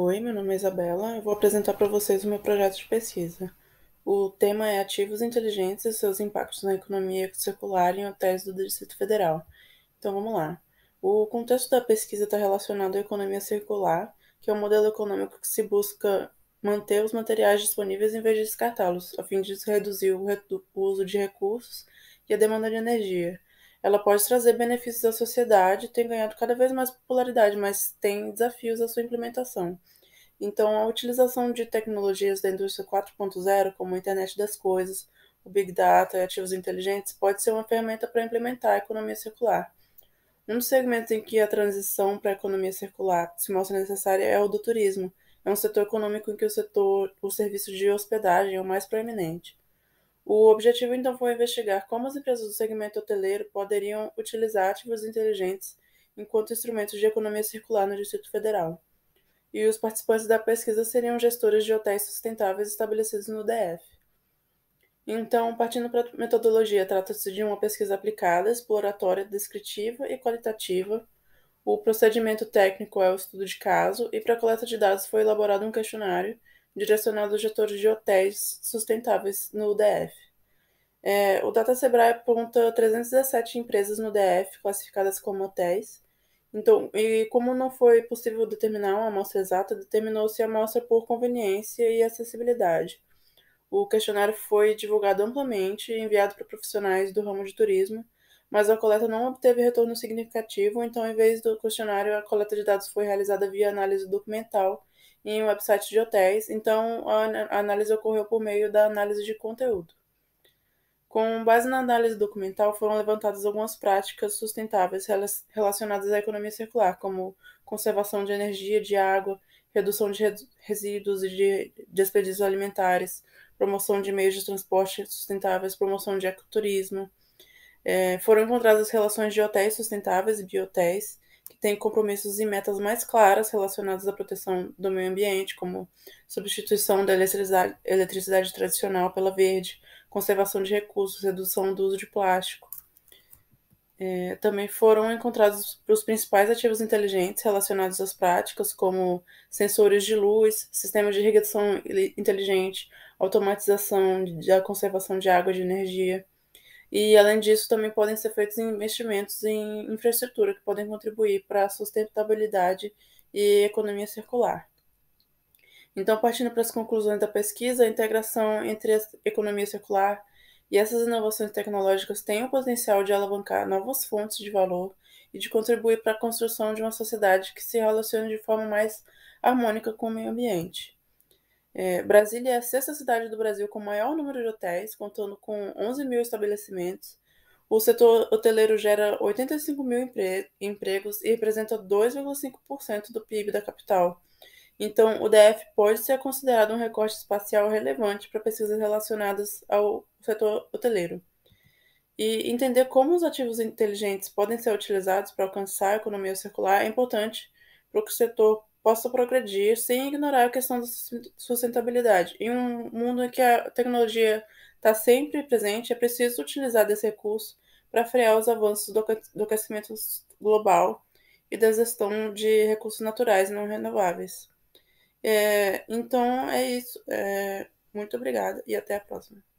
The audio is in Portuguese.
Oi, meu nome é Isabela. Eu vou apresentar para vocês o meu projeto de pesquisa. O tema é Ativos Inteligentes e seus impactos na economia circular em hotéis do Distrito Federal. Então vamos lá. O contexto da pesquisa está relacionado à economia circular, que é um modelo econômico que se busca manter os materiais disponíveis em vez de descartá-los, a fim de reduzir o, uso de recursos e a demanda de energia, ela pode trazer benefícios à sociedade, tem ganhado cada vez mais popularidade, mas tem desafios à sua implementação. Então, a utilização de tecnologias da indústria 4.0, como a internet das coisas, o big data e ativos inteligentes, pode ser uma ferramenta para implementar a economia circular. Um dos segmentos em que a transição para a economia circular se mostra necessária é o do turismo. É um setor econômico em que o setor, o serviço de hospedagem é o mais proeminente. O objetivo então foi investigar como as empresas do segmento hoteleiro poderiam utilizar ativos inteligentes enquanto instrumentos de economia circular no Distrito Federal. E os participantes da pesquisa seriam gestores de hotéis sustentáveis estabelecidos no DF. Então, partindo para a metodologia, trata-se de uma pesquisa aplicada, exploratória, descritiva e qualitativa. O procedimento técnico é o estudo de caso, e para a coleta de dados foi elaborado um questionário direcionado aos gestores de hotéis sustentáveis no DF. É, o Data Sebrae aponta 317 empresas no DF classificadas como hotéis. Então, e como não foi possível determinar uma amostra exata, determinou-se a amostra por conveniência e acessibilidade. O questionário foi divulgado amplamente e enviado para profissionais do ramo de turismo, mas a coleta não obteve retorno significativo, então, em vez do questionário, a coleta de dados foi realizada via análise documental em websites de hotéis, então a análise ocorreu por meio da análise de conteúdo. Com base na análise documental, foram levantadas algumas práticas sustentáveis relacionadas à economia circular, como conservação de energia, de água, redução de resíduos e de desperdícios alimentares, promoção de meios de transporte sustentáveis, promoção de ecoturismo. É, foram encontradas relações de hotéis sustentáveis e biotéis, tem compromissos e metas mais claras relacionadas à proteção do meio ambiente, como substituição da eletricidade, tradicional pela verde, conservação de recursos, redução do uso de plástico. É, também foram encontrados os principais ativos inteligentes relacionados às práticas, como sensores de luz, sistemas de irrigação inteligente, automatização da conservação de água e de energia. E, além disso, também podem ser feitos investimentos em infraestrutura que podem contribuir para a sustentabilidade e economia circular. Então, partindo para as conclusões da pesquisa, a integração entre a economia circular e essas inovações tecnológicas tem o potencial de alavancar novas fontes de valor e de contribuir para a construção de uma sociedade que se relacione de forma mais harmônica com o meio ambiente. É, Brasília é a sexta cidade do Brasil com maior número de hotéis, contando com 11 mil estabelecimentos. O setor hoteleiro gera 85 mil empre empregos e representa 2,5% do PIB da capital. Então, o DF pode ser considerado um recorte espacial relevante para pesquisas relacionadas ao setor hoteleiro. E entender como os ativos inteligentes podem ser utilizados para alcançar a economia circular é importante para que o setor possa progredir sem ignorar a questão da sustentabilidade. Em um mundo em que a tecnologia está sempre presente, é preciso utilizar desse recurso para frear os avanços do, aquecimento global e da gestão de recursos naturais não renováveis. É, então é isso. É, muito obrigada e até a próxima.